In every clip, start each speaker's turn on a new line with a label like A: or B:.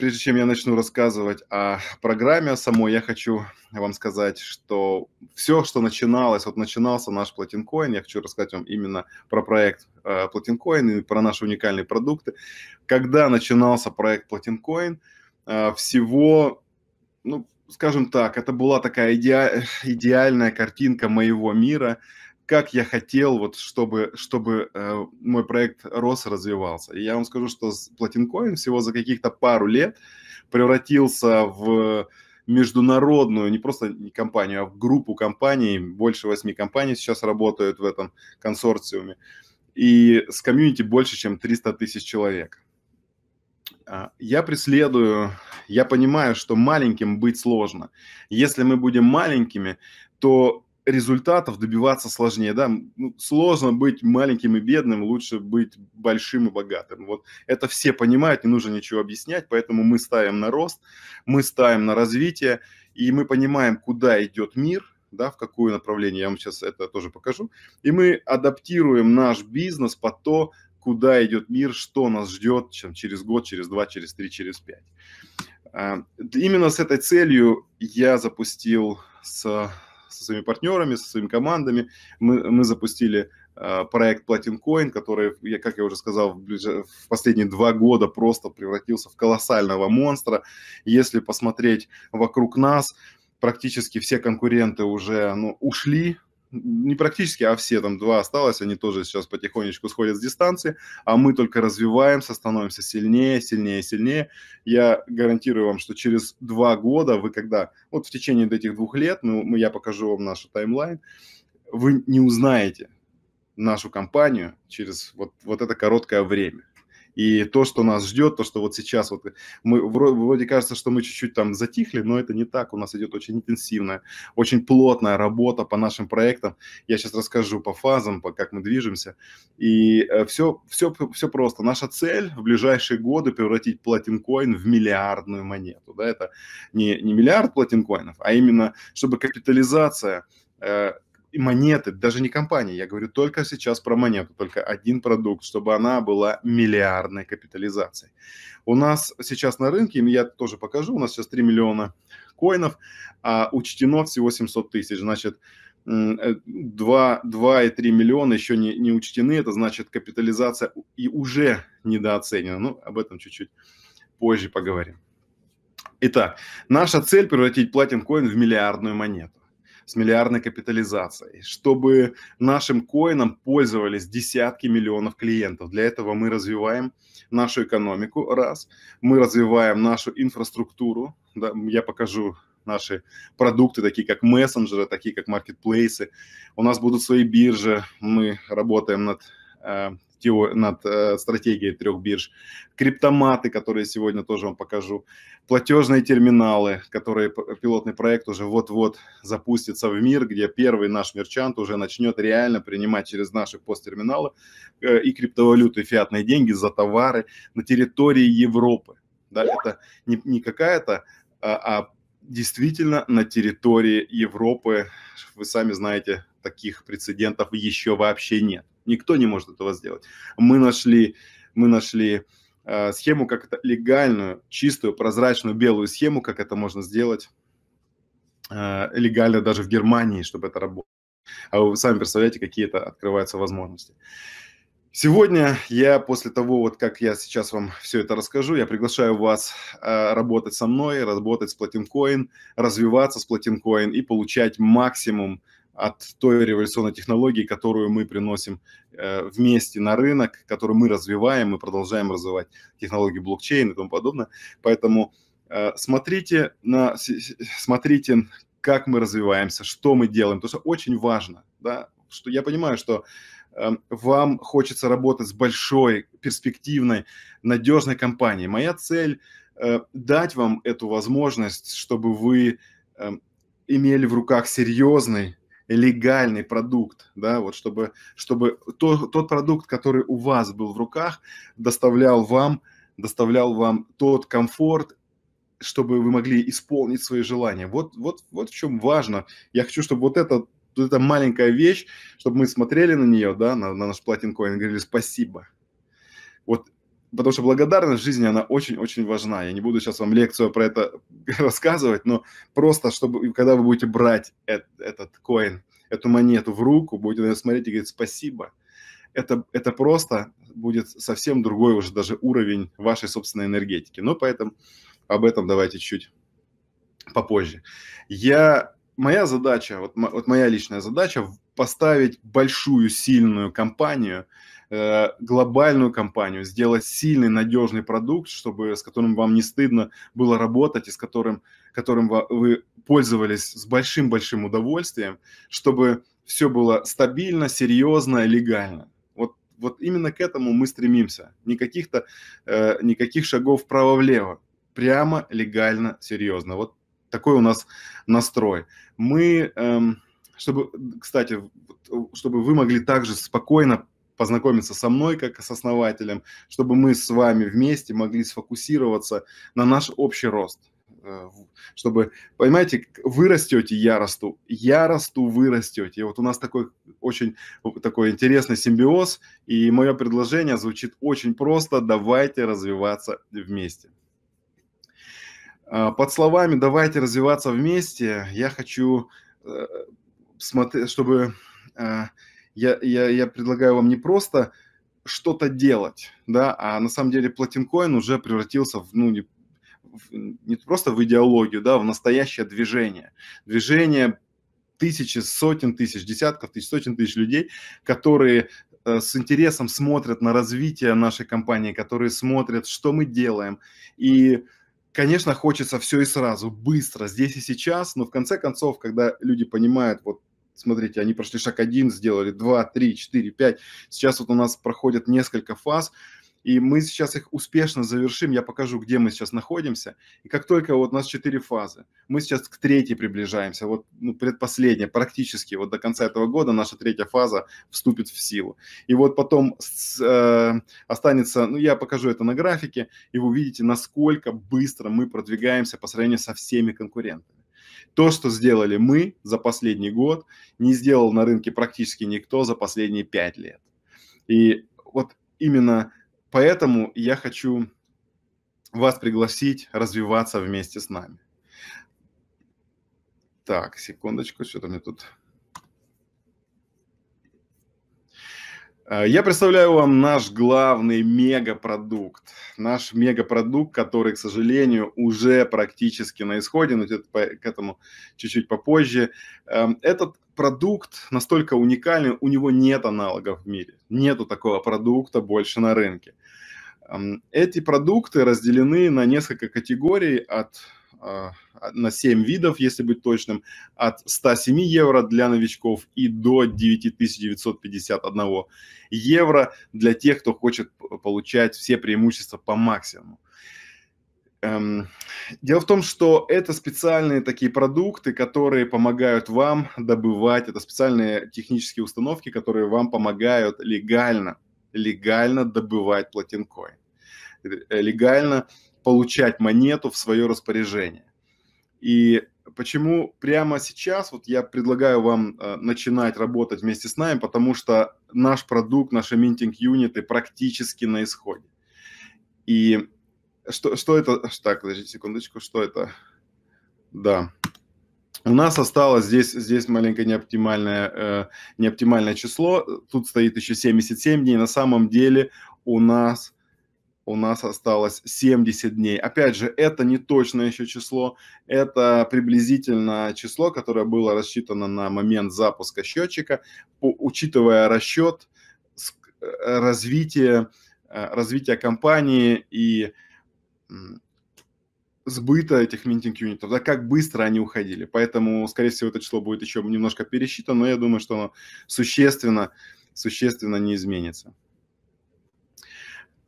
A: Прежде чем я начну рассказывать о программе самой, я хочу вам сказать, что все, что начиналось, вот начинался наш Платинкоин, я хочу рассказать вам именно про проект Платинкоин э, и про наши уникальные продукты. Когда начинался проект Платинкоин, э, всего, ну, скажем так, это была такая иде... идеальная картинка моего мира – как я хотел, вот, чтобы, чтобы э, мой проект рос, развивался. И я вам скажу, что Платинкоин всего за каких-то пару лет превратился в международную, не просто компанию, а в группу компаний. Больше восьми компаний сейчас работают в этом консорциуме. И с комьюнити больше, чем 300 тысяч человек. А, я преследую, я понимаю, что маленьким быть сложно. Если мы будем маленькими, то результатов добиваться сложнее, да, ну, сложно быть маленьким и бедным, лучше быть большим и богатым. Вот это все понимают, не нужно ничего объяснять, поэтому мы ставим на рост, мы ставим на развитие, и мы понимаем, куда идет мир, да, в какое направление, я вам сейчас это тоже покажу, и мы адаптируем наш бизнес под то, куда идет мир, что нас ждет чем через год, через два, через три, через пять. А, именно с этой целью я запустил с со своими партнерами, со своими командами. Мы, мы запустили э, проект Platin Coin, который, я, как я уже сказал, в, ближе, в последние два года просто превратился в колоссального монстра. Если посмотреть вокруг нас, практически все конкуренты уже ну, ушли, не практически, а все там два осталось, они тоже сейчас потихонечку сходят с дистанции, а мы только развиваемся, становимся сильнее, сильнее, сильнее. Я гарантирую вам, что через два года вы когда, вот в течение этих двух лет, ну я покажу вам наш таймлайн, вы не узнаете нашу компанию через вот, вот это короткое время. И то, что нас ждет, то, что вот сейчас вот мы вроде кажется, что мы чуть-чуть там затихли, но это не так. У нас идет очень интенсивная, очень плотная работа по нашим проектам. Я сейчас расскажу по фазам, по как мы движемся. И все, э, все, все просто. Наша цель в ближайшие годы превратить платинкоин в миллиардную монету. Да, это не, не миллиард платинкоинов, а именно, чтобы капитализация э, монеты, даже не компании, я говорю только сейчас про монету, только один продукт, чтобы она была миллиардной капитализацией. У нас сейчас на рынке, я тоже покажу, у нас сейчас 3 миллиона коинов, а учтено всего 700 тысяч, значит, 2,3 э, миллиона еще не, не учтены, это значит капитализация и уже недооценена. Ну, об этом чуть-чуть позже поговорим. Итак, наша цель превратить платин коин в миллиардную монету с миллиардной капитализацией, чтобы нашим коином пользовались десятки миллионов клиентов. Для этого мы развиваем нашу экономику, раз, мы развиваем нашу инфраструктуру, да, я покажу наши продукты, такие как мессенджеры, такие как маркетплейсы. У нас будут свои биржи, мы работаем над э, над э, стратегией трех бирж, криптоматы, которые сегодня тоже вам покажу, платежные терминалы, которые пилотный проект уже вот-вот запустится в мир, где первый наш мерчант уже начнет реально принимать через наши посттерминалы э, и криптовалюты, и фиатные деньги за товары на территории Европы. Да, это не, не какая-то, а, а действительно на территории Европы, вы сами знаете, таких прецедентов еще вообще нет. Никто не может этого сделать. Мы нашли, мы нашли э, схему, как это легальную, чистую, прозрачную, белую схему, как это можно сделать э, легально даже в Германии, чтобы это работало. А вы сами представляете, какие это открываются возможности. Сегодня я после того, вот как я сейчас вам все это расскажу, я приглашаю вас э, работать со мной, работать с Platincoin, развиваться с Platincoin и получать максимум от той революционной технологии, которую мы приносим э, вместе на рынок, которую мы развиваем, мы продолжаем развивать технологии блокчейн и тому подобное. Поэтому э, смотрите, на, смотрите, как мы развиваемся, что мы делаем, потому что очень важно, да, что я понимаю, что э, вам хочется работать с большой, перспективной, надежной компанией. Моя цель дать вам эту возможность, чтобы вы имели в руках серьезный легальный продукт, да, вот чтобы, чтобы то, тот продукт, который у вас был в руках, доставлял вам, доставлял вам тот комфорт, чтобы вы могли исполнить свои желания. Вот, вот, вот в чем важно. Я хочу, чтобы вот это, вот эта маленькая вещь, чтобы мы смотрели на нее, да, на, на наш платинкоин и говорили спасибо. Вот потому что благодарность в жизни, она очень-очень важна. Я не буду сейчас вам лекцию про это рассказывать, но просто, чтобы, когда вы будете брать этот, этот коин, эту монету в руку, будете на нее смотреть и говорить «спасибо», это, это просто будет совсем другой уже даже уровень вашей собственной энергетики. Но ну, поэтому об этом давайте чуть попозже. Я, моя задача, вот, вот моя личная задача поставить большую, сильную компанию – Э, глобальную компанию, сделать сильный, надежный продукт, чтобы, с которым вам не стыдно было работать и с которым, которым вы пользовались с большим-большим удовольствием, чтобы все было стабильно, серьезно, легально. Вот, вот именно к этому мы стремимся. Никаких-то, э, никаких шагов вправо-влево. Прямо, легально, серьезно. Вот такой у нас настрой. Мы, эм, чтобы, кстати, чтобы вы могли также спокойно познакомиться со мной как с основателем, чтобы мы с вами вместе могли сфокусироваться на наш общий рост э, чтобы, понимаете, вы растете, я расту, я расту, вы растете. И вот у нас такой очень такой интересный симбиоз, и мое предложение звучит очень просто, давайте развиваться вместе. Э, под словами «давайте развиваться вместе» я хочу, э, чтобы я, я, я предлагаю вам не просто что-то делать, да, а на самом деле платинкоин уже превратился в, ну, не, в, не просто в идеологию, да, в настоящее движение. Движение тысячи, сотен тысяч, десятков тысяч, сотен тысяч людей, которые э, с интересом смотрят на развитие нашей компании, которые смотрят, что мы делаем. И, конечно, хочется все и сразу, быстро, здесь и сейчас, но в конце концов, когда люди понимают, вот Смотрите, они прошли шаг один, сделали два, три, четыре, пять. Сейчас вот у нас проходят несколько фаз, и мы сейчас их успешно завершим. Я покажу, где мы сейчас находимся. И как только вот у нас четыре фазы, мы сейчас к третьей приближаемся. Вот ну, предпоследняя, практически вот до конца этого года наша третья фаза вступит в силу. И вот потом с, э, останется, ну я покажу это на графике, и вы увидите, насколько быстро мы продвигаемся по сравнению со всеми конкурентами. То, что сделали мы за последний год, не сделал на рынке практически никто за последние пять лет. И вот именно поэтому я хочу вас пригласить развиваться вместе с нами. Так, секундочку, что-то мне тут Э, я представляю вам наш главный мегапродукт. Наш мегапродукт, который, к сожалению, уже практически на исходе, но к этому чуть-чуть попозже. Эм, этот продукт настолько уникальный, у него нет аналогов в мире. Нету такого продукта больше на рынке. Эм, эти продукты разделены на несколько категорий от а, на 7 видов, если быть точным, от 107 евро для новичков и до 9951 евро для тех, кто хочет получать все преимущества по максимуму. Эм, дело в том, что это специальные такие продукты, которые помогают вам добывать, это специальные технические установки, которые вам помогают легально, легально добывать платинкой, э, Легально получать монету в свое распоряжение. И почему прямо сейчас вот я предлагаю вам э, начинать работать вместе с нами, потому что наш продукт, наши минтинг-юниты практически на исходе. И что, что это... Так, подождите секундочку, что это? Да. У нас осталось здесь, здесь маленькое неоптимальное, э, неоптимальное число. Тут стоит еще 77 дней. На самом деле у нас у нас осталось 70 дней. Опять же, это не точное еще число, это приблизительно число, которое было рассчитано на момент запуска счетчика, учитывая расчет э, развития, э, развития компании и сбыта этих минтинг юнитов, да, как быстро они уходили. Поэтому, скорее всего, это число будет еще немножко пересчитано, но я думаю, что оно существенно, существенно не изменится.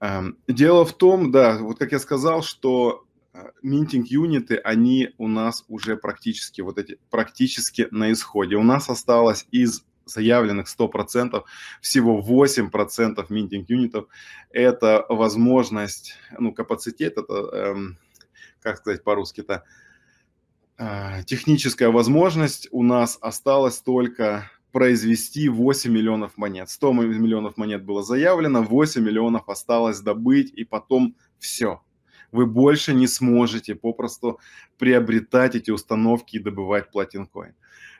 A: Эм, дело в том, да, вот как я сказал, что э, минтинг-юниты, они у нас уже практически, вот эти, практически на исходе. У нас осталось из заявленных 100%, всего 8% минтинг-юнитов. Это возможность, ну, капацитет, это, эм, как сказать по русски это э, техническая возможность у нас осталась только произвести 8 миллионов монет. 100 миллионов монет было заявлено, 8 миллионов осталось добыть, и потом все. Вы больше не сможете попросту приобретать эти установки и добывать платинкой.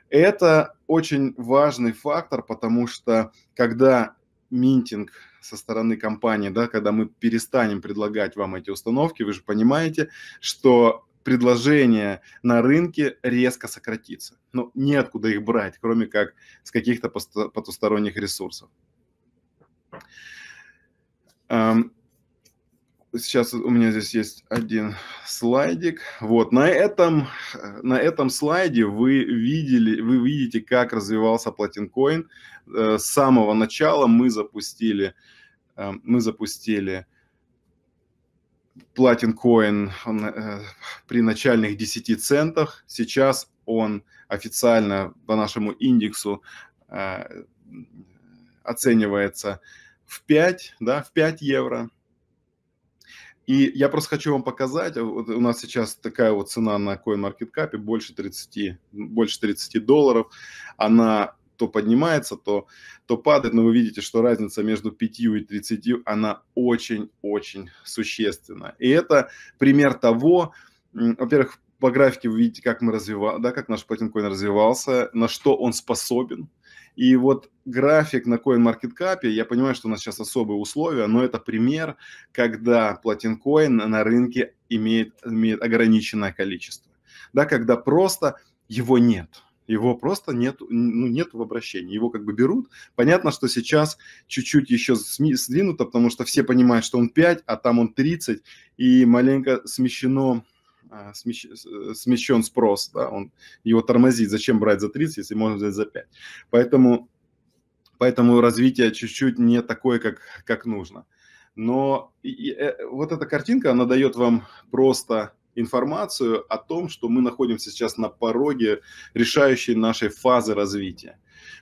A: Это очень важный фактор, потому что когда минтинг со стороны компании, да, когда мы перестанем предлагать вам эти установки, вы же понимаете, что предложение на рынке резко сократится. Но ну, неоткуда их брать, кроме как с каких-то потусторонних ресурсов. Эм, сейчас у меня здесь есть один слайдик. Вот на этом, на этом слайде вы видели, вы видите, как развивался платинкоин э, С самого начала мы запустили, эм, мы запустили Платин Коин э, при начальных 10 центах. Сейчас он официально по нашему индексу э, оценивается в 5, да, в 5 евро. И я просто хочу вам показать, вот у нас сейчас такая вот цена на CoinMarketCap больше 30, больше 30 долларов, она то поднимается, то, то падает, но вы видите, что разница между 5 и 30, она очень-очень существенна. И это пример того, во-первых, по графике вы видите, как мы развивали, да, как наш платинкоин развивался, на что он способен. И вот график на CoinMarketCap, я понимаю, что у нас сейчас особые условия, но это пример, когда платинкоин на рынке имеет, имеет ограниченное количество. Да, когда просто его нет. Его просто нет, ну, нет в обращении. Его как бы берут. Понятно, что сейчас чуть-чуть еще сдвинуто, потому что все понимают, что он 5, а там он 30. И маленько смещено а, смещ, э, смещен спрос, да, он его тормозит. Зачем брать за 30, если можно взять за 5? Поэтому, поэтому развитие чуть-чуть не такое, как, как нужно. Но и, и, э, вот эта картинка, она дает вам просто информацию о том, что мы находимся сейчас на пороге решающей нашей фазы развития.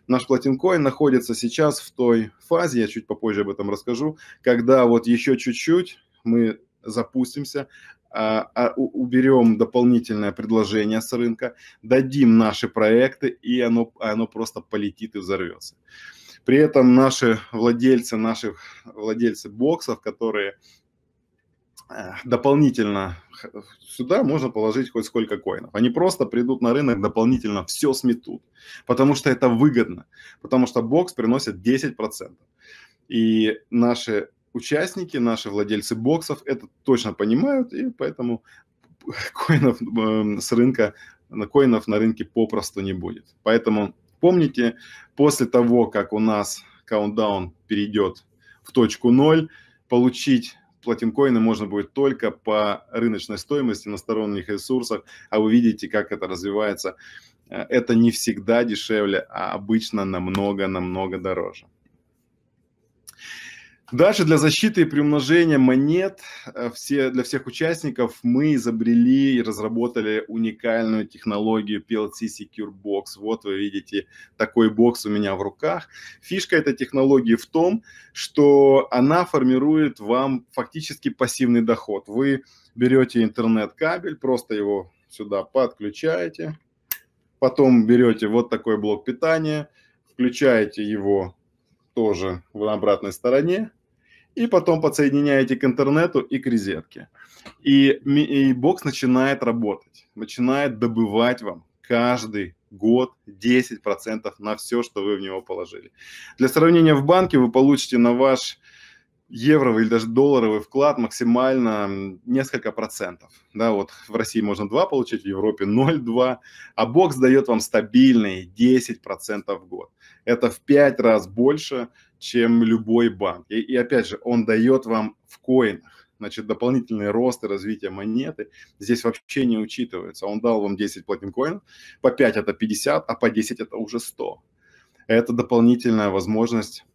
A: Наш платинкоин находится сейчас в той фазе, я чуть попозже об этом расскажу, когда вот еще чуть-чуть мы запустимся, а, а, уберем дополнительное предложение с рынка, дадим наши проекты, и оно, оно просто полетит и взорвется. При этом наши владельцы, наших владельцы боксов, которые дополнительно сюда можно положить хоть сколько коинов. Они просто придут на рынок, дополнительно все сметут, потому что это выгодно, потому что бокс приносит 10%. И наши участники, наши владельцы боксов это точно понимают, и поэтому коинов эм, с рынка, коинов на рынке попросту не будет. Поэтому помните, после того, как у нас каунтдаун перейдет в точку 0, получить платинкоины можно будет только по рыночной стоимости на сторонних ресурсах, а вы видите, как это развивается. Э, это не всегда дешевле, а обычно намного-намного дороже. Дальше для защиты и приумножения монет э, все, для всех участников мы изобрели и разработали уникальную технологию PLC Secure Box. Вот вы видите такой бокс у меня в руках. Фишка этой технологии в том, что она формирует вам фактически пассивный доход. Вы берете интернет-кабель, просто его сюда подключаете, потом берете вот такой блок питания, включаете его тоже на обратной стороне, и потом подсоединяете к интернету и к резетке. И, и бокс начинает работать, начинает добывать вам каждый год 10% на все, что вы в него положили. Для сравнения, в банке вы получите на ваш евровый или даже долларовый вклад максимально несколько процентов. Да, вот в России можно 2 получить, в Европе 0,2, а бокс дает вам стабильные 10 процентов в год. Это в 5 раз больше, чем любой банк. И, и опять же, он дает вам в коинах. Значит, дополнительный рост и развитие монеты здесь вообще не учитывается. Он дал вам 10 платинкоинов, по 5 это 50, а по 10 это уже 100. Это дополнительная возможность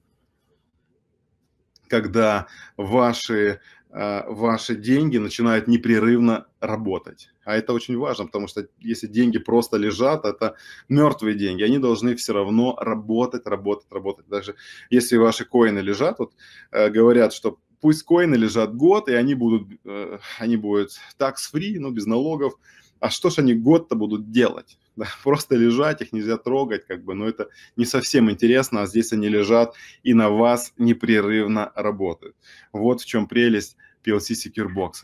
A: когда ваши, э, ваши деньги начинают непрерывно работать. А это очень важно, потому что если деньги просто лежат, это мертвые деньги. Они должны все равно работать, работать, работать. Даже если ваши коины лежат, вот э, говорят, что пусть коины лежат год, и они будут, э, они будут tax-free, ну, без налогов. А что ж они год-то будут делать? да, просто лежать, их нельзя трогать, как бы, но это не совсем интересно, а здесь они лежат и на вас непрерывно работают. Вот в чем прелесть PLC Secure Box.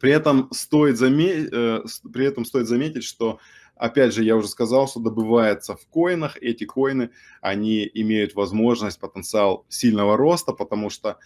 A: При этом стоит, заме... Э, при этом стоит заметить, что Опять же, я уже сказал, что добывается в коинах. Эти коины, они имеют возможность, потенциал сильного роста, потому что,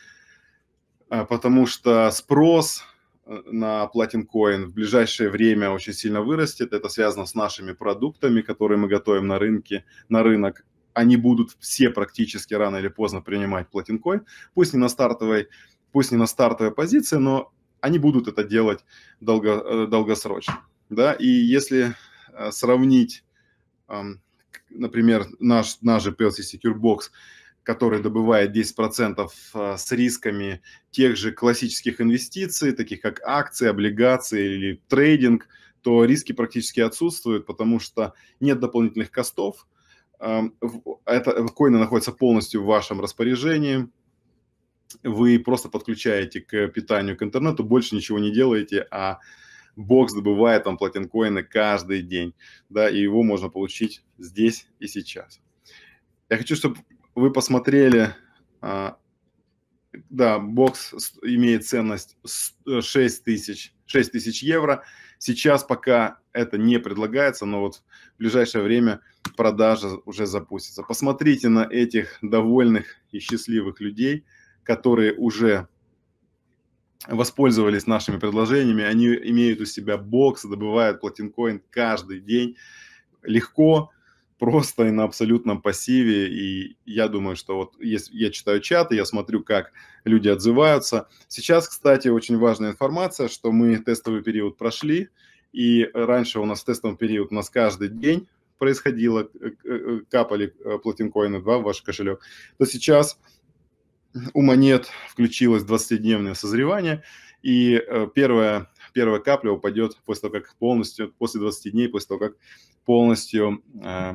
A: э, потому что спрос Э, на Platin Coin в ближайшее время очень сильно вырастет. Это связано с нашими продуктами, которые мы готовим на рынке, на рынок. Они будут все практически рано или поздно принимать Platin Coin. Пусть не на стартовой, пусть не на стартовой позиции, но они будут это делать долго, э, долгосрочно. Да? И если э, сравнить, эм, например, наш, наш же PLC Secure Box – который добывает 10% э, с рисками тех же классических инвестиций, таких как акции, облигации или трейдинг, то риски практически отсутствуют, потому что нет дополнительных костов. Эм, это, э, коины находятся полностью в вашем распоряжении. Вы просто подключаете к питанию, к интернету, больше ничего не делаете, а бокс добывает вам платинкоины каждый день. Да, и его можно получить здесь и сейчас. Я хочу, чтобы вы посмотрели, а, да, бокс имеет ценность 6 э, тысяч, 6 тысяч евро. Сейчас пока это не предлагается, но вот в ближайшее время продажа уже запустится. Посмотрите на этих довольных и счастливых людей, которые уже воспользовались нашими предложениями. Они имеют у себя бокс, добывают платинкоин каждый день легко, просто и на абсолютном пассиве. И я думаю, что вот есть, я читаю чаты, я смотрю, как люди отзываются. Сейчас, кстати, очень важная информация, что мы тестовый период прошли, и раньше у нас в тестовом период у нас каждый день происходило, э, э, э, капали платинкоины два в ваш кошелек, то сейчас у монет включилось 20-дневное созревание, и первая, первая капля упадет после того, как полностью, после 20 дней, после того, как полностью э,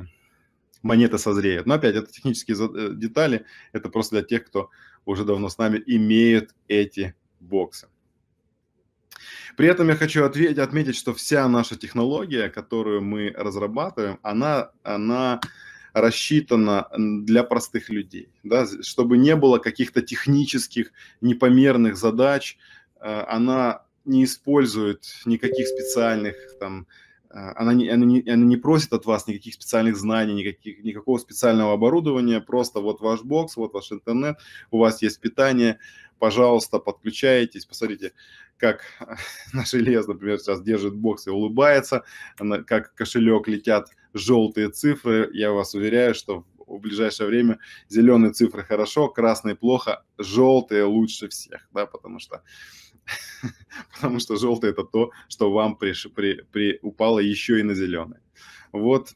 A: монета созреет, Но опять, это технические э, детали, это просто для тех, кто уже давно с нами имеют эти боксы. При этом я хочу ответить, отметить, что вся наша технология, которую мы разрабатываем, она, она рассчитана для простых людей, да, чтобы не было каких-то технических непомерных задач, э, она не использует никаких специальных там а, она не, она, не, она не просит от вас никаких специальных знаний, никаких, никакого специального оборудования, просто вот ваш бокс, вот ваш интернет, у вас есть питание, пожалуйста, подключаетесь, посмотрите, как наш Ильяс, например, сейчас держит бокс и улыбается, она, как кошелек летят желтые цифры, я вас уверяю, что в ближайшее время зеленые цифры хорошо, красные плохо, желтые лучше всех, да, потому что потому что желтое – это то, что вам при, при, при, упало еще и на зеленое. Вот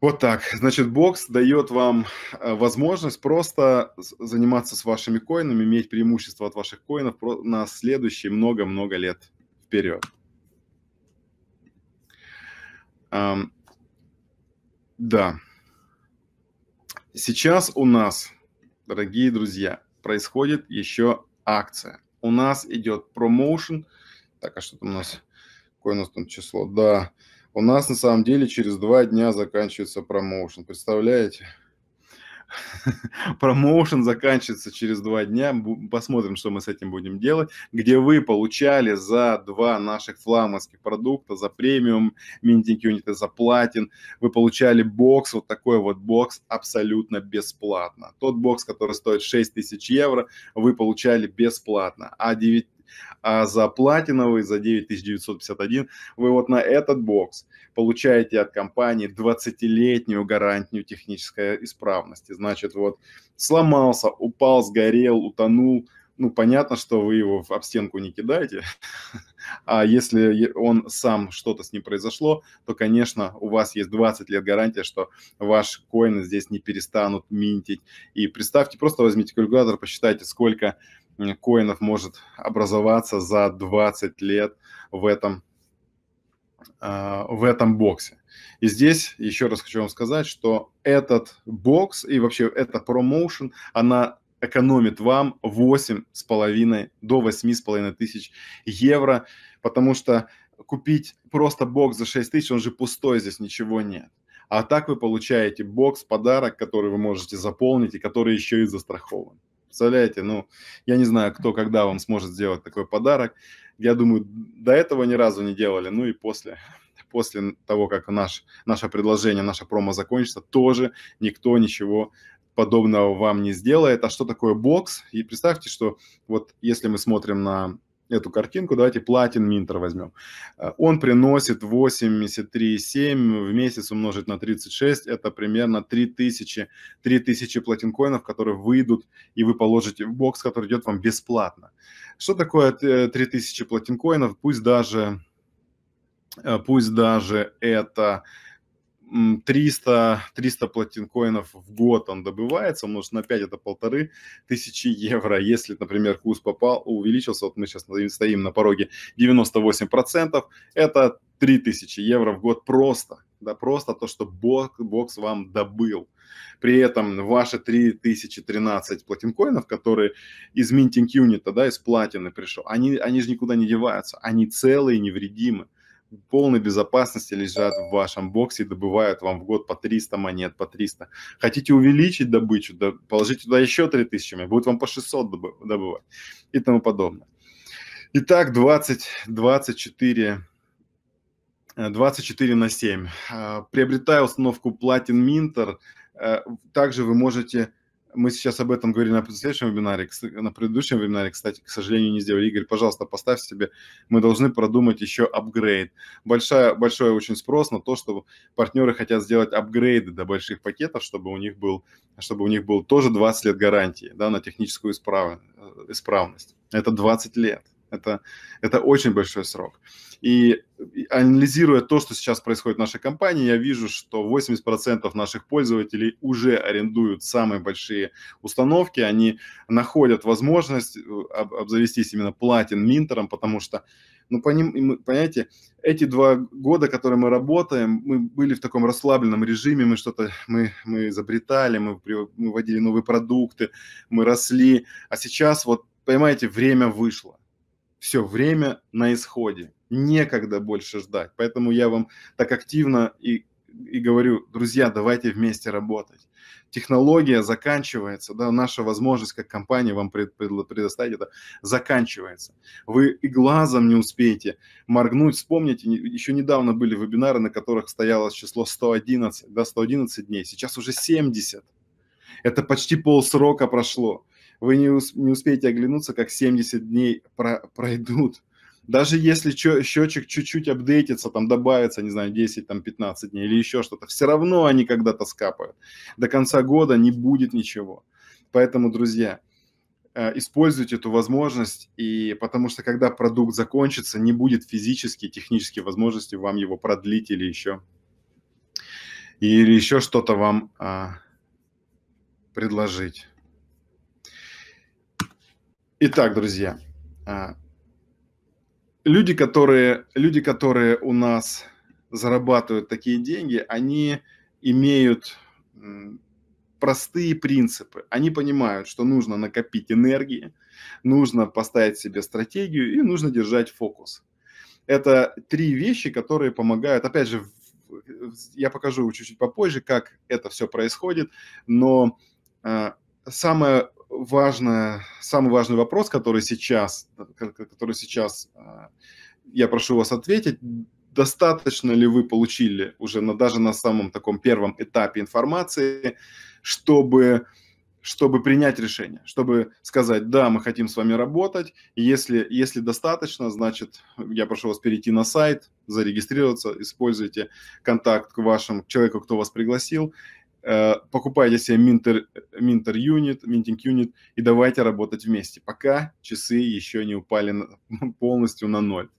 A: вот так. Значит, бокс дает вам э, возможность просто заниматься с вашими коинами, иметь преимущество от ваших коинов на следующие много-много лет вперед. Да. Сейчас у нас, дорогие друзья, происходит еще акция. У нас идет промоушен. Так, а что там у нас? Какое у нас там число? Да, у нас на самом деле через два дня заканчивается промоушен. Представляете? Промоушен заканчивается через два дня. Посмотрим, что мы с этим будем делать. Где вы получали за два наших фламандских продукта, за премиум Minting Unit, за платин, вы получали бокс, вот такой вот бокс абсолютно бесплатно. Тот бокс, который стоит 6 тысяч евро, вы получали бесплатно. А 9 а за платиновый, за 9951 вы вот на этот бокс получаете от компании 20-летнюю гарантию технической исправности. Значит, вот сломался, упал, сгорел, утонул, ну, понятно, что вы его в об стенку не кидаете, а если он сам что-то с ним произошло, то, конечно, у вас есть 20 лет гарантия, что ваши коины здесь не перестанут минтить. И представьте, просто возьмите калькулятор, посчитайте, сколько коинов может образоваться за 20 лет в этом, а, в этом боксе. И здесь еще раз хочу вам сказать, что этот бокс и вообще эта промоушен, она экономит вам 8,5 до 8,5 тысяч евро, потому что купить просто бокс за 6 тысяч, он же пустой, здесь ничего нет. А так вы получаете бокс, подарок, который вы можете заполнить и который еще и застрахован. Представляете, ну, я не знаю, кто когда вам сможет сделать такой подарок. Я думаю, до этого ни разу не делали, ну и после после того, как наш, наше предложение, наша промо закончится, тоже никто ничего подобного вам не сделает. А что такое бокс? И представьте, что вот если мы смотрим на эту картинку, давайте платин минтер возьмем. Он приносит 83,7 в месяц умножить на 36, это примерно 3000, 3000 коинов, которые выйдут, и вы положите в бокс, который идет вам бесплатно. Что такое 3000 э, коинов? Пусть даже, э, пусть даже это 300, 300 платин платинкоинов в год он добывается, умножить на 5 это полторы тысячи евро. Если, например, курс попал, увеличился, вот мы сейчас стоим на пороге 98%, это 3000 евро в год просто, да, просто то, что бок, бокс вам добыл. При этом ваши 3013 платинкоинов, которые из минтинг юнита, да, из платины пришел, они, они же никуда не деваются, они целые, невредимы полной безопасности лежат в вашем боксе и добывают вам в год по 300 монет, по 300. Хотите увеличить добычу, положите туда еще 3000, будет вам по 600 добывать и тому подобное. Итак, 20, 24 24 на 7. А, приобретая установку Platin Minter, э, также вы можете мы сейчас об этом говорили на предстоящем вебинаре, на предыдущем вебинаре, кстати, к сожалению, не сделали. Игорь, пожалуйста, поставь себе, мы должны продумать еще апгрейд. Большая, большой очень спрос на то, что партнеры хотят сделать апгрейды до больших пакетов, чтобы у них был, чтобы у них был тоже 20 лет гарантии да, на техническую исправ... Э, исправность. Это 20 лет. Это, это очень большой срок. И анализируя то, что сейчас происходит в нашей компании, я вижу, что 80% наших пользователей уже арендуют самые большие установки, они находят возможность э, обзавестись именно платин-минтером, потому что ну, поним, понимаете, эти два года, которые мы работаем, мы были в таком расслабленном режиме, мы что-то, мы, мы изобретали, мы, мы вводили новые продукты, мы росли, а сейчас вот, понимаете, время вышло все время на исходе, некогда больше ждать. Поэтому я вам так активно и, и говорю, друзья, давайте вместе работать. Технология заканчивается, да, наша возможность как компания вам пред, пред, предоставить это заканчивается. Вы и глазом не успеете моргнуть, вспомните, еще недавно были вебинары, на которых стояло число 111, да, 111 дней, сейчас уже 70. Это почти полсрока прошло вы не, ус, не успеете оглянуться, как 70 дней про, пройдут. Даже если чё, счетчик чуть-чуть апдейтится, там добавится, не знаю, 10, там 15 дней или еще что-то, все равно они когда-то скапают. До конца года не будет ничего. Поэтому, друзья, э, используйте эту возможность, и потому что когда продукт закончится, не будет физически, технически возможности вам его продлить или еще или еще что-то вам а, предложить. Итак, друзья, а, люди, которые, люди, которые у нас зарабатывают такие деньги, они имеют простые принципы. Они понимают, что нужно накопить энергии, нужно поставить себе стратегию и нужно держать фокус. Это три вещи, которые помогают. Опять же, я покажу чуть-чуть попозже, как это все происходит, но а, самое важно, самый важный вопрос, который сейчас, который сейчас э, я прошу вас ответить, достаточно ли вы получили уже на, даже на самом таком первом этапе информации, чтобы, чтобы принять решение, чтобы сказать, да, мы хотим с вами работать, если, если достаточно, значит, я прошу вас перейти на сайт, зарегистрироваться, используйте контакт к вашему человеку, кто вас пригласил, покупайте себе Minter, Minter Unit, Minting Unit и давайте работать вместе, пока часы еще не упали полностью на ноль.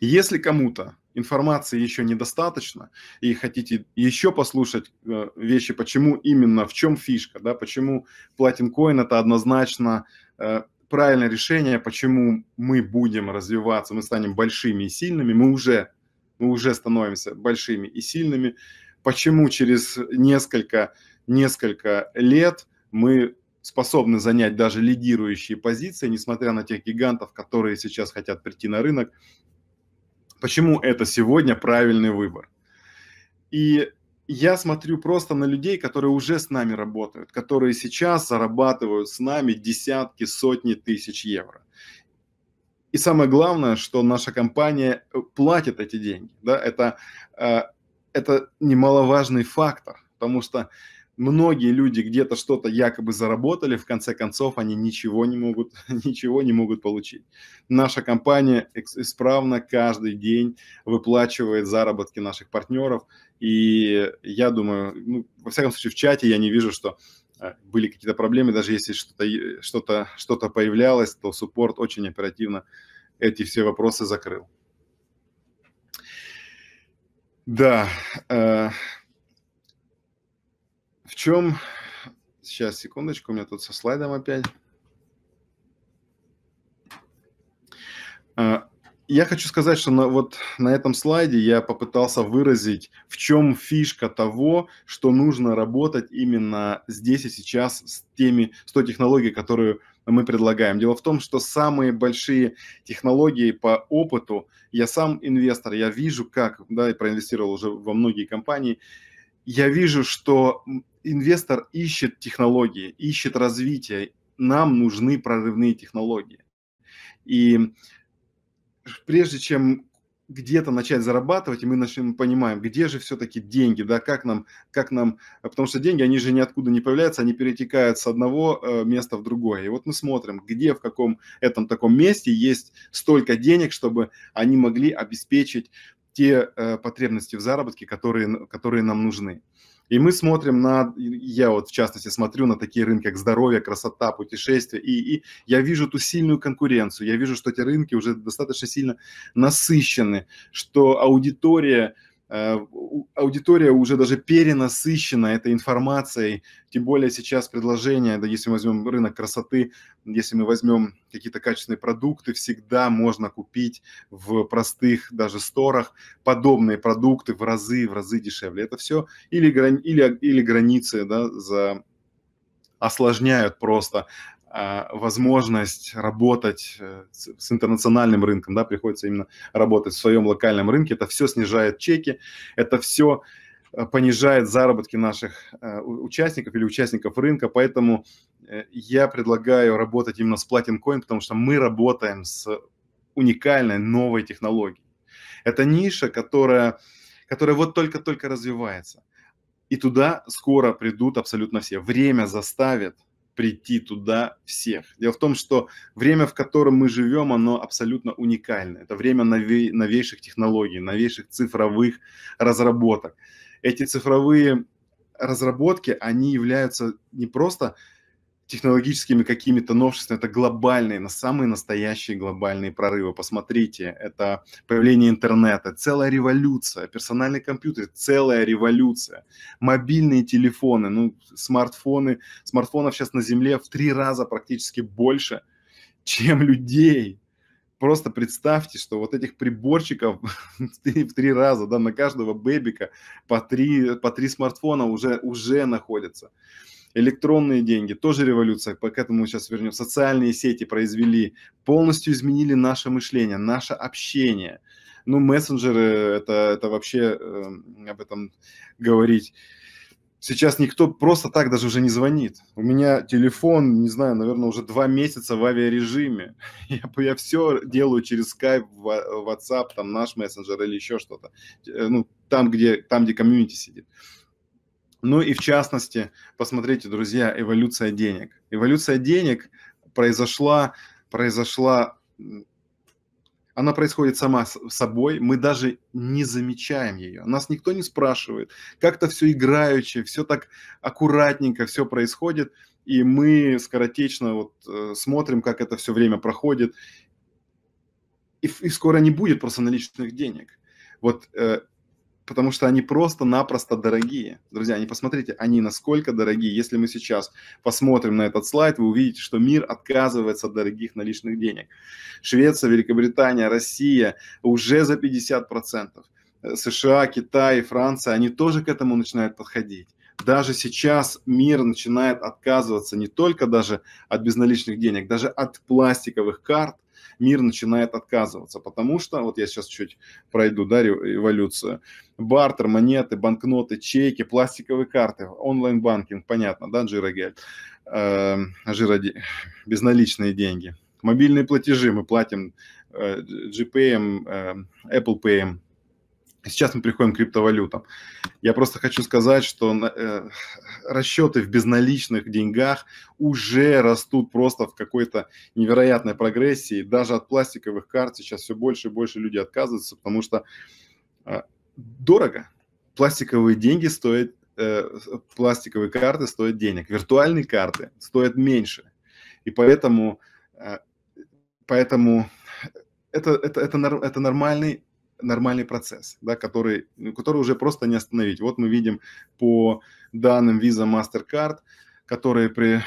A: Если кому-то информации еще недостаточно и хотите еще послушать э, вещи, почему именно, в чем фишка, да, почему Platin Coin это однозначно э, правильное решение, почему мы будем развиваться, мы станем большими и сильными, мы уже, мы уже становимся большими и сильными, почему через несколько, несколько лет мы способны занять даже лидирующие позиции, несмотря на тех гигантов, которые сейчас хотят прийти на рынок. Почему это сегодня правильный выбор? И я смотрю просто на людей, которые уже с нами работают, которые сейчас зарабатывают с нами десятки, сотни тысяч евро. И самое главное, что наша компания э, платит эти деньги. Да? Это э, это немаловажный фактор, потому что многие люди где-то что-то якобы заработали, в конце концов они ничего не могут, ничего не могут получить. Наша компания исправно каждый день выплачивает заработки наших партнеров, и я думаю, ну, во всяком случае в чате я не вижу, что э, были какие-то проблемы, даже если что-то что -то, что, -то, что -то появлялось, то суппорт очень оперативно эти все вопросы закрыл. Да. Э, в чем... Сейчас, секундочку, у меня тут со слайдом опять. Э, я хочу сказать, что на, вот на этом слайде я попытался выразить, в чем фишка того, что нужно работать именно здесь и сейчас с теми, с той технологией, которую мы предлагаем. Дело в том, что самые большие технологии по опыту, я сам инвестор, я вижу как, да, и проинвестировал уже во многие компании, я вижу, что инвестор ищет технологии, ищет развитие, нам нужны прорывные технологии. И прежде чем где-то начать зарабатывать, и мы начнем понимаем, где же все-таки деньги, да, как нам, как нам, а потому что деньги, они же ниоткуда не появляются, они перетекают с одного э, места в другое. И вот мы смотрим, где, в каком этом таком месте есть столько денег, чтобы они могли обеспечить те э, потребности в заработке, которые, которые нам нужны. И мы смотрим на, я вот в частности смотрю на такие рынки, как здоровье, красота, путешествия, и, и я вижу ту сильную конкуренцию, я вижу, что эти рынки уже достаточно сильно насыщены, что аудитория, Э, аудитория уже даже перенасыщена этой информацией, тем более сейчас предложение, да, если мы возьмем рынок красоты, если мы возьмем какие-то качественные продукты, всегда можно купить в простых даже сторах подобные продукты в разы, в разы дешевле. Это все или, или, или границы да, за осложняют просто а, возможность работать э, с интернациональным рынком, да, приходится именно работать в своем локальном рынке, это все снижает чеки, это все э, понижает заработки наших э, участников или участников рынка, поэтому я предлагаю работать именно с Platinum Coin, потому что мы работаем с уникальной новой технологией. Это ниша, которая, которая вот только-только развивается. И туда скоро придут абсолютно все. Время заставит прийти туда всех. Дело в том, что время, в котором мы живем, оно абсолютно уникальное. Это время новей, новейших технологий, новейших цифровых разработок. Эти цифровые разработки, они являются не просто технологическими какими-то новшествами, это глобальные, на самые настоящие глобальные прорывы. Посмотрите, это появление интернета, целая революция, персональный компьютер, целая революция, мобильные телефоны, ну, смартфоны, смартфонов сейчас на Земле в три раза практически больше, чем людей. Просто представьте, что вот этих приборчиков в три раза, да, на каждого бэбика по три, по три смартфона уже, уже находятся электронные деньги, тоже революция, По этому сейчас вернем. Социальные сети произвели, полностью изменили наше мышление, наше общение. Ну, мессенджеры, это, это вообще э, об этом говорить. Сейчас никто просто так даже уже не звонит. У меня телефон, не знаю, наверное, уже два месяца в авиарежиме. Я, я все делаю через Skype, WhatsApp, там наш мессенджер или еще что-то. Э, ну, там, где, там, где комьюнити сидит. Ну и в частности, посмотрите, друзья, эволюция денег. Эволюция денег произошла, произошла она происходит сама собой, мы даже не замечаем ее, нас никто не спрашивает, как-то все играючи, все так аккуратненько, все происходит, и мы скоротечно вот э, смотрим, как это все время проходит, и, и скоро не будет просто наличных денег. Вот э, потому что они просто-напросто дорогие. Друзья, они посмотрите, они насколько дорогие. Если мы сейчас посмотрим на этот слайд, вы увидите, что мир отказывается от дорогих наличных денег. Швеция, Великобритания, Россия уже за 50%. США, Китай, Франция, они тоже к этому начинают подходить. Даже сейчас мир начинает отказываться не только даже от безналичных денег, даже от пластиковых карт, мир начинает отказываться, потому что, вот я сейчас чуть пройду, да, эволюцию, бартер, монеты, банкноты, чеки, пластиковые карты, онлайн-банкинг, понятно, да, жирогель, э, безналичные деньги, мобильные платежи мы платим э, GPM, э, Apple Pay, Сейчас мы приходим к криптовалютам. Я просто хочу сказать, что э, расчеты в безналичных деньгах уже растут просто в какой-то невероятной прогрессии. Даже от пластиковых карт сейчас все больше и больше люди отказываются, потому что э, дорого. Пластиковые деньги стоят, э, пластиковые карты стоят денег, виртуальные карты стоят меньше. И поэтому, поэтому это, это, это, это нормальный нормальный процесс, да, который, ну, который уже просто не остановить. Вот мы видим по данным Visa MasterCard, которые при,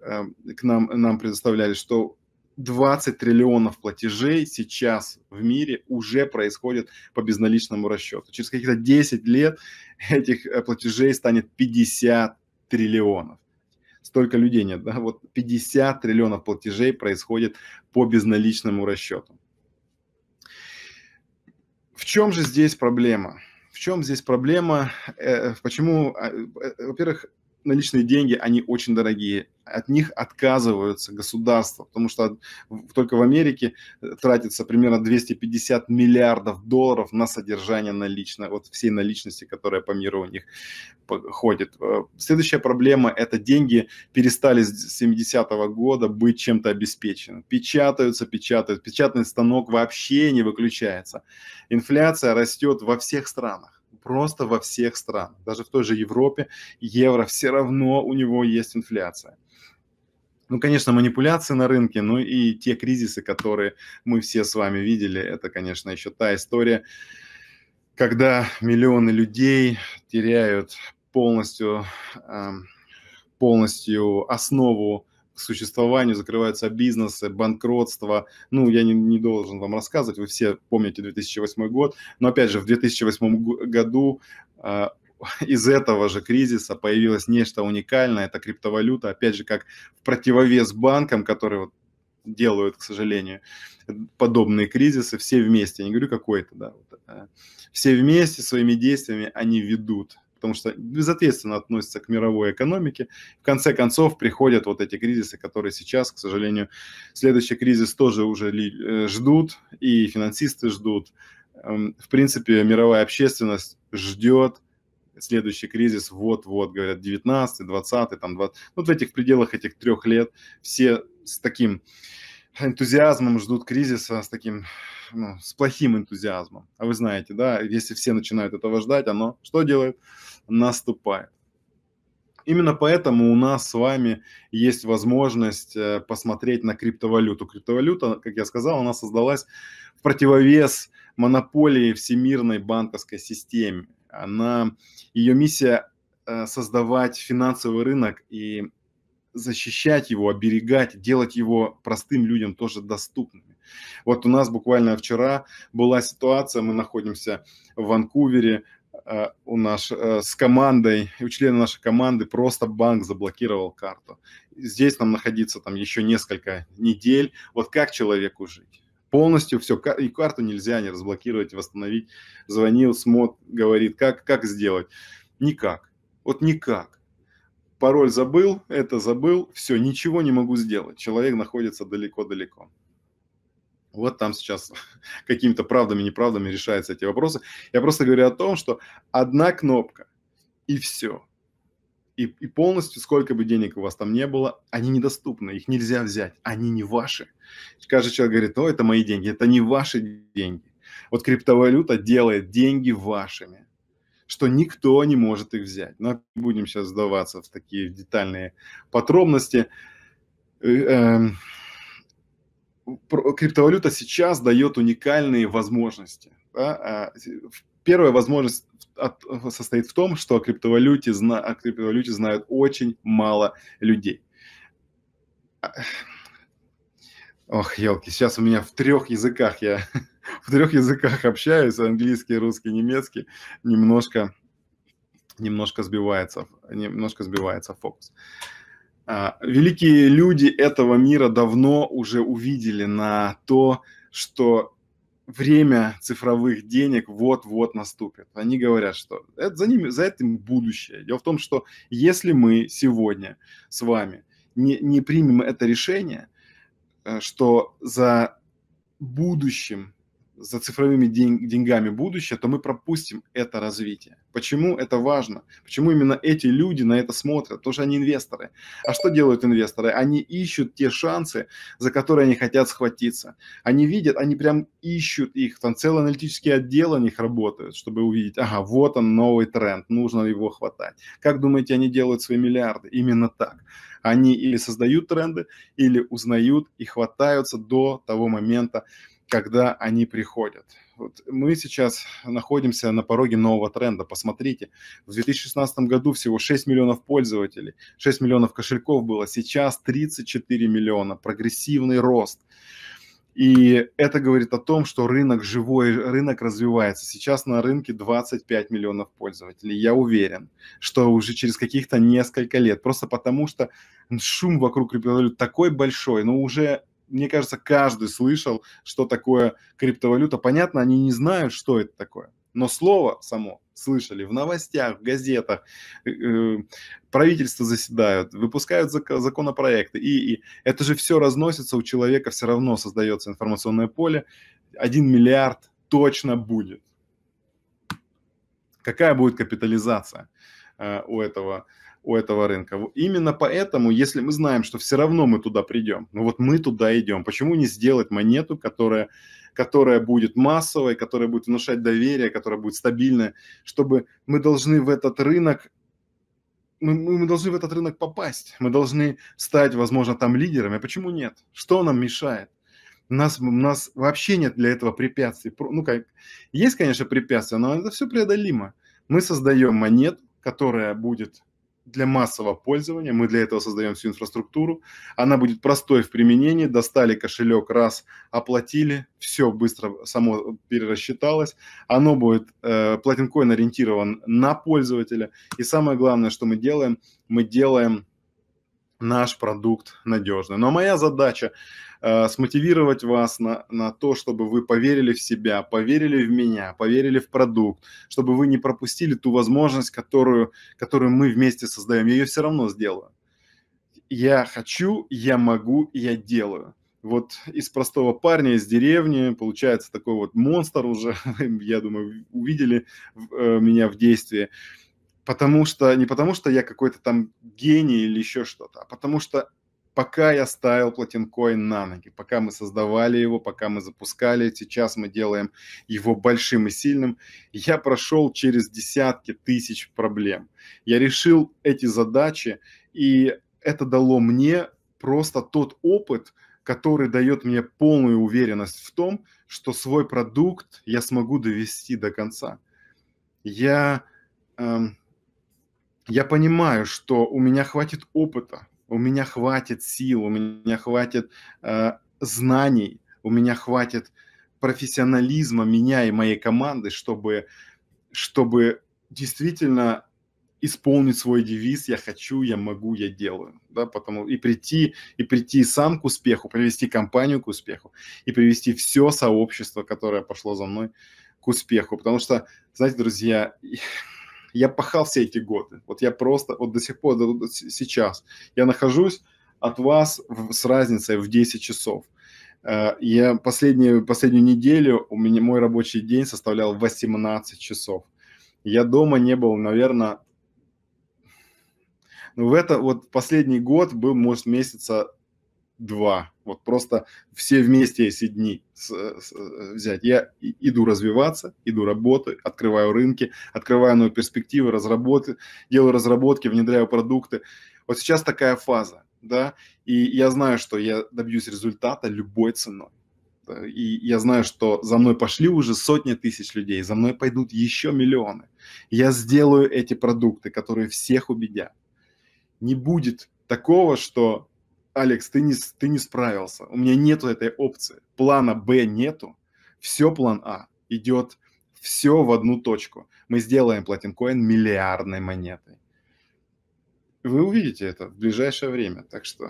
A: э, к нам, нам предоставляли, что 20 триллионов платежей сейчас в мире уже происходит по безналичному расчету. Через какие-то 10 лет этих э, платежей станет 50 триллионов. Столько людей нет, да? Вот 50 триллионов платежей происходит по безналичному расчету. В чем же здесь проблема? В чем здесь проблема? Э, почему, а, э, во-первых, наличные деньги, они очень дорогие. От них отказываются государства, потому что только в Америке э, тратится примерно 250 миллиардов долларов на содержание наличной, вот всей наличности, которая по миру у них ходит. Э, следующая проблема – это деньги перестали с 70-го года быть чем-то обеспечены. Печатаются, печатают. Печатный станок вообще не выключается. Инфляция растет во всех странах просто во всех странах. Даже в той же Европе евро все равно у него есть инфляция. Ну, конечно, манипуляции на рынке, но и те кризисы, которые мы все с вами видели, это, конечно, еще та история, когда миллионы людей теряют полностью, эм, полностью основу существованию, закрываются бизнесы, банкротство. Ну, я не, не должен вам рассказывать, вы все помните 2008 год. Но опять же, в 2008 году э, из этого же кризиса появилось нечто уникальное, это криптовалюта, опять же, как в противовес банкам, которые вот делают, к сожалению, подобные кризисы все вместе. Я не говорю какой-то, да. Вот, а, все вместе своими действиями они ведут потому что безответственно относятся к мировой экономике. В конце концов приходят вот эти кризисы, которые сейчас, к сожалению, следующий кризис тоже уже э, ждут, и финансисты ждут. Эм, в принципе, мировая общественность ждет следующий кризис вот-вот, говорят, 19, 20, там 20. Ну, вот в этих пределах этих трех лет все с таким энтузиазмом ждут кризиса, с таким ну, с плохим энтузиазмом. А вы знаете, да, если все начинают этого ждать, оно что делает? Наступает. Именно поэтому у нас с вами есть возможность э, посмотреть на криптовалюту. Криптовалюта, как я сказал, она создалась в противовес монополии всемирной банковской системе. Она, ее миссия э, создавать финансовый рынок и защищать его, оберегать, делать его простым людям тоже доступным. Вот у нас буквально вчера была ситуация, мы находимся в Ванкувере, э, у нас э, с командой, у члена нашей команды просто банк заблокировал карту. Здесь нам находиться там еще несколько недель. Вот как человеку жить? Полностью все, и карту нельзя не разблокировать, восстановить. Звонил, смот, говорит, как, как сделать? Никак. Вот никак. Пароль забыл, это забыл, все, ничего не могу сделать. Человек находится далеко-далеко. Вот там сейчас какими-то правдами, неправдами решаются эти вопросы. Я просто говорю о том, что одна кнопка и все. И, и полностью, сколько бы денег у вас там не было, они недоступны, их нельзя взять, они не ваши. Каждый человек говорит, о, это мои деньги, это не ваши деньги. Вот криптовалюта делает деньги вашими, что никто не может их взять. Но будем сейчас сдаваться в такие детальные подробности. Э, эм, криптовалюта сейчас дает уникальные возможности. Да? А, первая возможность состоит в том, что о криптовалюте, зна, о криптовалюте знают очень мало людей. А, ох, елки, сейчас у меня в трех языках я в трех языках общаюсь, английский, русский, немецкий, немножко, немножко сбивается, немножко сбивается фокус. А, великие люди этого мира давно уже увидели на то, что время цифровых денег вот-вот наступит. Они говорят, что это за, ними, за этим будущее. Дело в том, что если мы сегодня с вами не, не примем это решение, э, что за будущим за цифровыми день, деньгами будущее, то мы пропустим это развитие. Почему это важно? Почему именно эти люди на это смотрят? Потому что они инвесторы. А что делают инвесторы? Они ищут те шансы, за которые они хотят схватиться. Они видят, они прям ищут их. Там целый аналитический отдел на них работают, чтобы увидеть, ага, вот он новый тренд, нужно его хватать. Как думаете, они делают свои миллиарды? Именно так. Они или создают тренды, или узнают и хватаются до того момента, когда они приходят. Вот мы сейчас находимся на пороге нового тренда. Посмотрите, в 2016 году всего 6 миллионов пользователей, 6 миллионов кошельков было, сейчас 34 миллиона, прогрессивный рост. И это говорит о том, что рынок живой, рынок развивается. Сейчас на рынке 25 миллионов пользователей. Я уверен, что уже через каких-то несколько лет, просто потому что шум вокруг криптовалют такой большой, но уже мне кажется, каждый слышал, что такое криптовалюта. Понятно, они не знают, что это такое. Но слово само слышали в новостях, в газетах, э, э, правительство заседают, выпускают законопроекты. И, и это же все разносится, у человека все равно создается информационное поле. Один миллиард точно будет. Какая будет капитализация э, у этого у этого рынка. Именно поэтому, если мы знаем, что все равно мы туда придем, ну вот мы туда идем, почему не сделать монету, которая, которая будет массовой, которая будет внушать доверие, которая будет стабильная, чтобы мы должны в этот рынок мы, мы должны в этот рынок попасть, мы должны стать, возможно, там лидерами. А почему нет? Что нам мешает? У нас, у нас вообще нет для этого препятствий. Ну, как, есть, конечно, препятствия, но это все преодолимо. Мы создаем монету, которая будет для массового пользования. Мы для этого создаем всю инфраструктуру. Она будет простой в применении. Достали кошелек раз, оплатили, все быстро само перерасчиталось. Оно будет, э, платинкоин ориентирован на пользователя. И самое главное, что мы делаем, мы делаем наш продукт надежный. Но моя задача Э, смотивировать вас на, на то, чтобы вы поверили в себя, поверили в меня, поверили в продукт, чтобы вы не пропустили ту возможность, которую, которую мы вместе создаем. Я ее все равно сделаю. Я хочу, я могу, я делаю вот из простого парня из деревни получается такой вот монстр уже, я думаю, увидели э, меня в действии. Потому что, не потому что я какой-то там гений или еще что-то, а потому что пока я ставил Платинкоин на ноги, пока мы создавали его, пока мы запускали, сейчас мы делаем его большим и сильным, я прошел через десятки тысяч проблем. Я решил эти задачи, и это дало мне просто тот опыт, который дает мне полную уверенность в том, что свой продукт я смогу довести до конца. Я, эм, я понимаю, что у меня хватит опыта, у меня хватит сил, у меня хватит э, знаний, у меня хватит профессионализма меня и моей команды, чтобы, чтобы действительно исполнить свой девиз «я хочу, я могу, я делаю». Да, потому, и, прийти, и прийти сам к успеху, привести компанию к успеху, и привести все сообщество, которое пошло за мной, к успеху. Потому что, знаете, друзья, я пахал все эти годы. Вот я просто, вот до сих пор, до, до, сейчас, я нахожусь от вас в, с разницей в 10 часов. Э, я последнюю, последнюю неделю, у меня мой рабочий день составлял 18 часов. Я дома не был, наверное, ну, в это вот последний год был, может, месяца два. Вот просто все вместе эти дни с, с, взять. Я иду развиваться, иду работать, открываю рынки, открываю новые перспективы, разработки, делаю разработки, внедряю продукты. Вот сейчас такая фаза, да, и я знаю, что я добьюсь результата любой ценой. И я знаю, что за мной пошли уже сотни тысяч людей, за мной пойдут еще миллионы. Я сделаю эти продукты, которые всех убедят. Не будет такого, что Алекс, ты не, ты не справился, у меня нету этой опции, плана Б нету, все план А идет все в одну точку. Мы сделаем платинкоин миллиардной монетой вы увидите это в ближайшее время, так что,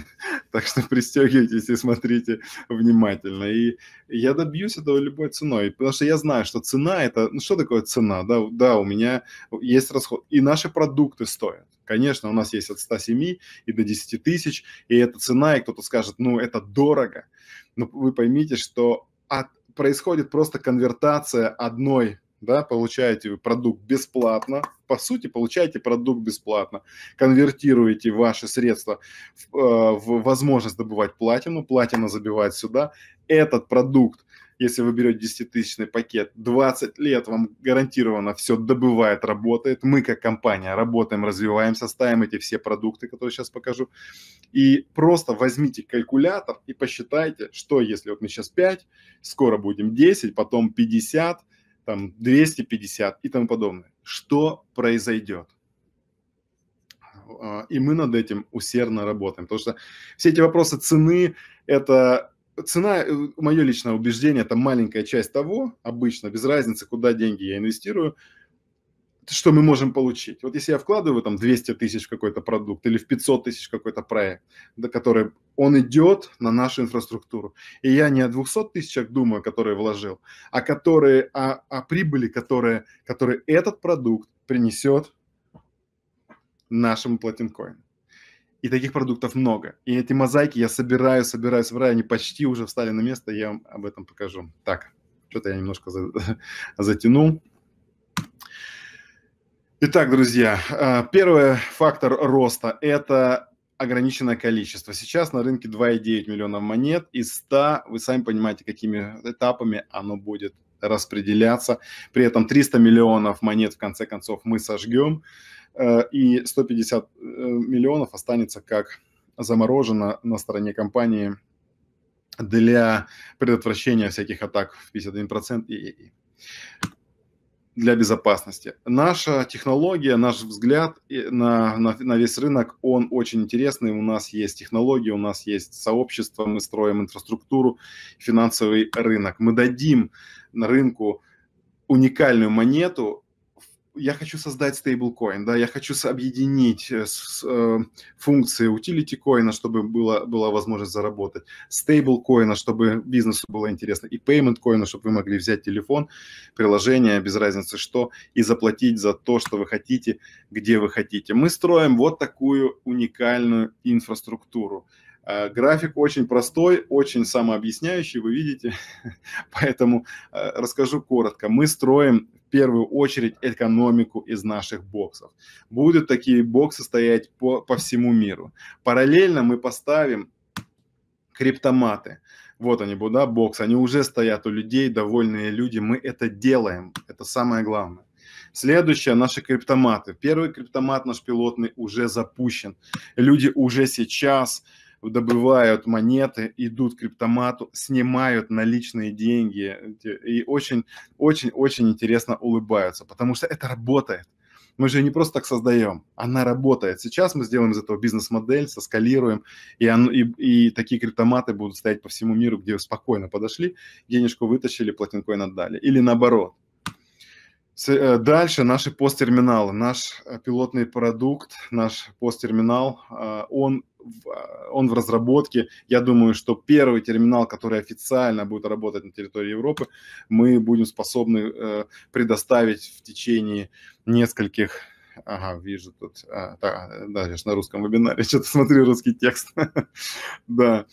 A: так что пристегивайтесь и смотрите внимательно. И я добьюсь этого любой ценой, потому что я знаю, что цена это, ну что такое цена, да, да, у меня есть расход, и наши продукты стоят. Конечно, у нас есть от 107 и до 10 тысяч, и это цена, и кто-то скажет, ну это дорого, но вы поймите, что от, происходит просто конвертация одной да, получаете вы продукт бесплатно, по сути, получаете продукт бесплатно, конвертируете ваши средства в, э, в возможность добывать платину, платина забивает сюда, этот продукт, если вы берете 10-тысячный пакет, 20 лет вам гарантированно все добывает, работает. Мы как компания работаем, развиваемся, ставим эти все продукты, которые сейчас покажу. И просто возьмите калькулятор и посчитайте, что если вот мы сейчас 5, скоро будем 10, потом 50, там 250 и тому подобное. Что произойдет? А, и мы над этим усердно работаем, потому что все эти вопросы цены – это цена, э, мое личное убеждение, это маленькая часть того, обычно, без разницы, куда деньги я инвестирую – что мы можем получить. Вот если я вкладываю там 200 тысяч в какой-то продукт или в 500 тысяч какой-то проект, до который он идет на нашу инфраструктуру. И я не о 200 тысячах думаю, которые вложил, а которые, о, а, о прибыли, которые, которые этот продукт принесет нашему платинкоину. И таких продуктов много. И эти мозаики я собираю, собираю, собираю. Они почти уже встали на место. Я вам об этом покажу. Так, что-то я немножко затянул. Итак, друзья, э, первый фактор роста – это ограниченное количество. Сейчас на рынке 2,9 миллионов монет из 100. Вы сами понимаете, какими этапами оно будет распределяться. При этом 300 миллионов монет в конце концов мы сожгем, э, и 150 э, миллионов останется как заморожено на стороне компании для предотвращения всяких атак в 51% и, и для безопасности. Наша технология, наш взгляд на, на, на весь рынок, он очень интересный. У нас есть технологии, у нас есть сообщество, мы строим инфраструктуру, финансовый рынок. Мы дадим на рынку уникальную монету, я хочу создать стейблкоин, да, я хочу объединить э, с, э, функции утилити коина, чтобы было, была возможность заработать, стейблкоина, чтобы бизнесу было интересно, и payment коина, чтобы вы могли взять телефон, приложение, без разницы что, и заплатить за то, что вы хотите, где вы хотите. Мы строим вот такую уникальную инфраструктуру. Э, график очень простой, очень самообъясняющий, вы видите, поэтому э, расскажу коротко. Мы строим первую очередь экономику из наших боксов. Будут такие боксы стоять по, по всему миру. Параллельно мы поставим криптоматы. Вот они, да, бокс, они уже стоят у людей, довольные люди, мы это делаем, это самое главное. Следующее – наши криптоматы. Первый криптомат наш пилотный уже запущен. Люди уже сейчас добывают монеты, идут к криптомату, снимают наличные деньги и очень-очень-очень интересно улыбаются, потому что это работает. Мы же не просто так создаем, она работает. Сейчас мы сделаем из этого бизнес-модель, соскалируем, и, он, и, и такие криптоматы будут стоять по всему миру, где спокойно подошли, денежку вытащили, платинкоин отдали. Или наоборот, Э, дальше наши посттерминалы, наш э, пилотный продукт, наш посттерминал, э, он, он в разработке. Я думаю, что первый терминал, который официально будет работать на территории Европы, мы будем способны предоставить в течение нескольких Ага, вижу тут. А, да, да, я же на русском вебинаре что-то смотрю русский текст. да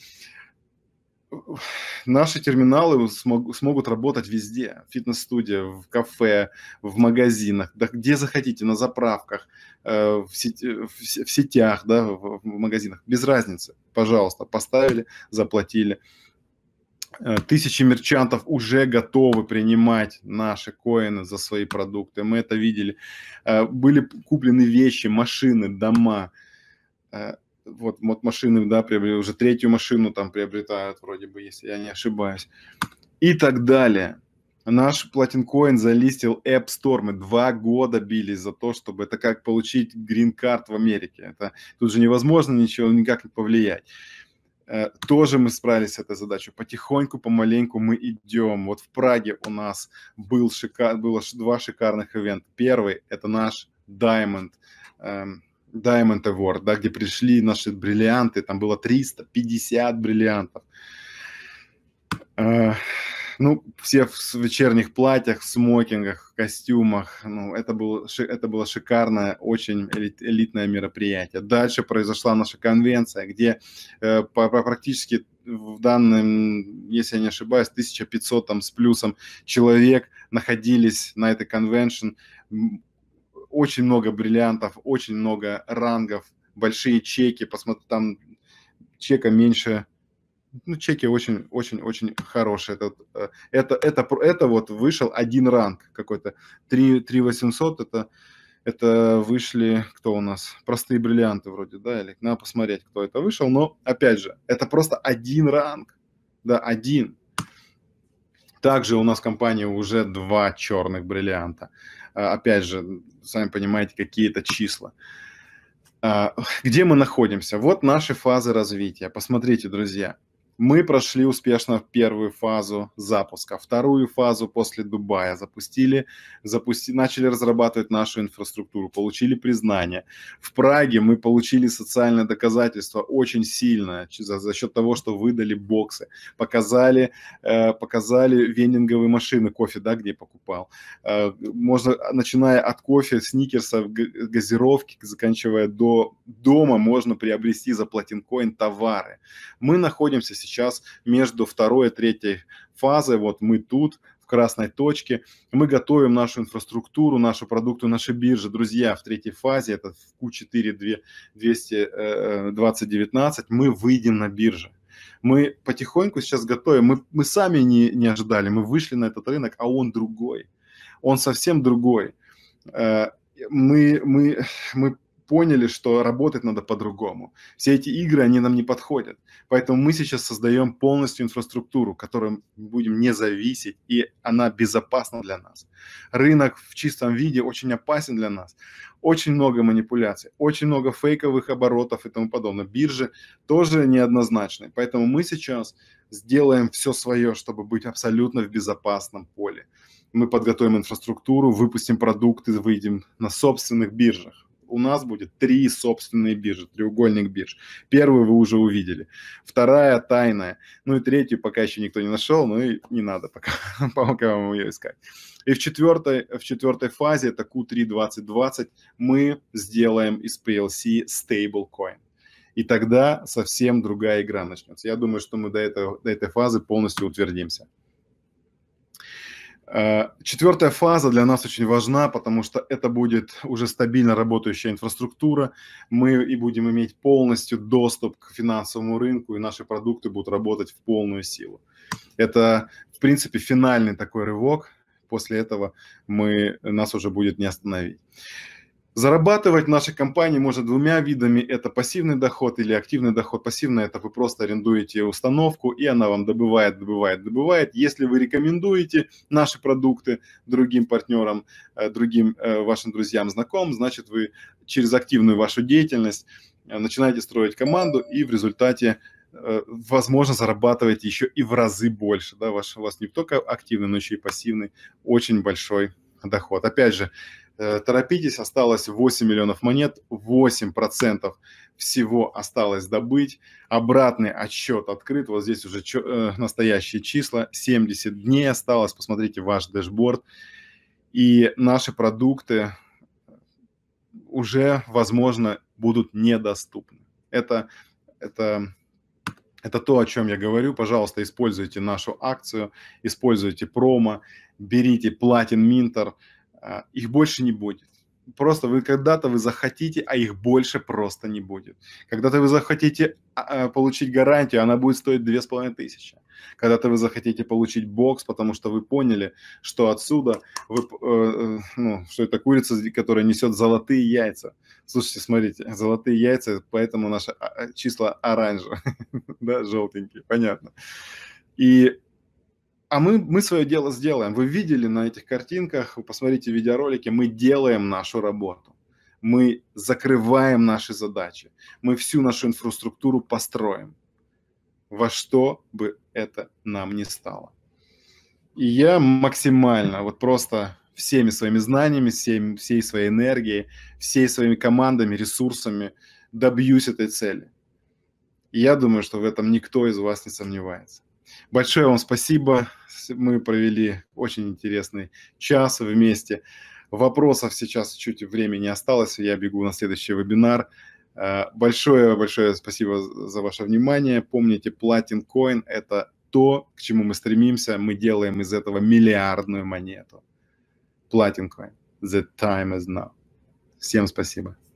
A: наши терминалы смог, смогут работать везде. Фитнес-студия, в кафе, в магазинах, да, где захотите, на заправках, э, в, сети, в, в сетях, да, в, в магазинах. Без разницы. Пожалуйста, поставили, заплатили. Э, тысячи мерчантов уже готовы принимать наши коины за свои продукты. Мы это видели. Э, были куплены вещи, машины, дома э, вот, вот машины, да, приобрели, уже третью машину там приобретают, вроде бы, если я не ошибаюсь. И так далее. Наш Платинкоин залистил App Store. Мы два года бились за то, чтобы это как получить грин-карт в Америке. Это, тут же невозможно ничего никак не повлиять. Э, тоже мы справились с этой задачей. Потихоньку, помаленьку мы идем. Вот в Праге у нас был шика... было два шикарных ивента. Первый – это наш Diamond, эм, Diamond Award, да, где пришли наши бриллианты, там было 350 бриллиантов. Э, ну, все в вечерних платьях, в смокингах, в костюмах. Ну, это, был, это было шикарное, очень элитное мероприятие. Дальше произошла наша конвенция, где э, по, по практически в данном, если я не ошибаюсь, 1500 там, с плюсом человек находились на этой конвеншн очень много бриллиантов, очень много рангов, большие чеки, посмотри, там чека меньше, ну, чеки очень-очень-очень хорошие. Это, э, это, это, это вот вышел один ранг какой-то. 3, 3 800 это, это вышли, кто у нас? Простые бриллианты вроде, да? Или надо посмотреть, кто это вышел. Но, опять же, это просто один ранг. Да, один. Также у нас в компании уже два черных бриллианта. А, опять же, сами понимаете, какие-то числа. А, где мы находимся? Вот наши фазы развития. Посмотрите, друзья – мы прошли успешно первую фазу запуска, вторую фазу после Дубая запустили, запусти, начали разрабатывать нашу инфраструктуру, получили признание. В Праге мы получили социальное доказательство очень сильно за, за счет того, что выдали боксы, показали, э, показали вендинговые машины, кофе, да, где покупал. Э, можно, начиная от кофе, сникерсов, газировки, заканчивая до дома, можно приобрести за платинкоин товары. Мы находимся сейчас сейчас между второй и третьей фазой, вот мы тут, в красной точке, мы готовим нашу инфраструктуру, нашу продукты, наши биржи, друзья, в третьей фазе, это в Q4 2019, э, мы выйдем на бирже. Мы потихоньку сейчас готовим, мы, мы сами не, не ожидали, мы вышли на этот рынок, а он другой, он совсем другой. Э, мы, мы, мы поняли, что работать надо по-другому. Все эти игры, они нам не подходят. Поэтому мы сейчас создаем полностью инфраструктуру, которой будем не зависеть, и она безопасна для нас. Рынок в чистом виде очень опасен для нас. Очень много манипуляций, очень много фейковых оборотов и тому подобное. Биржи тоже неоднозначны. Поэтому мы сейчас сделаем все свое, чтобы быть абсолютно в безопасном поле. Мы подготовим инфраструктуру, выпустим продукты, выйдем на собственных биржах у нас будет три собственные биржи, треугольник бирж. Первую вы уже увидели. Вторая тайная. Ну и третью пока еще никто не нашел, ну и не надо пока, пока вам ее искать. И в четвертой, в четвертой фазе, это Q3 2020, мы сделаем из PLC стейблкоин, И тогда совсем другая игра начнется. Я думаю, что мы до, этого, до этой фазы полностью утвердимся. Э, Четвертая фаза для нас очень важна, потому что это будет уже стабильно работающая инфраструктура. Мы и будем иметь полностью доступ к финансовому рынку, и наши продукты будут работать в полную силу. Это, в принципе, финальный такой рывок. После этого мы, нас уже будет не остановить. Зарабатывать в нашей компании можно двумя видами. Это пассивный доход или активный доход. Пассивный – это вы просто арендуете установку, и она вам добывает, добывает, добывает. Если вы рекомендуете наши продукты другим партнерам, э, другим э, вашим друзьям, знакомым, значит, вы через активную вашу деятельность э, начинаете строить команду, и в результате возможно, зарабатываете еще и в разы больше. Да? Ваш, у вас не только активный, но еще и пассивный очень большой доход. Опять же, Э, торопитесь, осталось 8 миллионов монет, 8% всего осталось добыть. Обратный отсчет открыт, вот здесь уже э, настоящие числа, 70 дней осталось, посмотрите ваш дэшборд. И наши продукты уже, возможно, будут недоступны. Это, это это то, о чем я говорю. Пожалуйста, используйте нашу акцию, используйте промо, берите Platin Minter – а, их больше не будет. Просто вы когда-то вы захотите, а их больше просто не будет. Когда-то вы захотите а, а, получить гарантию, она будет стоить 2500. Когда-то вы захотите получить бокс, потому что вы поняли, что отсюда, вы, э, э, ну, что это курица, которая несет золотые яйца. Слушайте, смотрите, золотые яйца, поэтому наше число оранжевое, да, желтенькие, понятно. И а мы, мы свое дело сделаем. Вы видели на этих картинках, вы посмотрите видеоролики, мы делаем нашу работу. Мы закрываем наши задачи. Мы всю нашу инфраструктуру построим. Во что бы это нам не стало. И я максимально, вот просто всеми своими знаниями, всей, всей своей энергией, всей своими командами, ресурсами добьюсь этой цели. И я думаю, что в этом никто из вас не сомневается. Большое вам спасибо. Мы провели очень интересный час вместе. Вопросов сейчас чуть времени осталось. Я бегу на следующий вебинар. Большое-большое э, спасибо за ваше внимание. Помните, Platin Coin – это то, к чему мы стремимся. Мы делаем из этого миллиардную монету. Platin Coin. The time is now. Всем спасибо.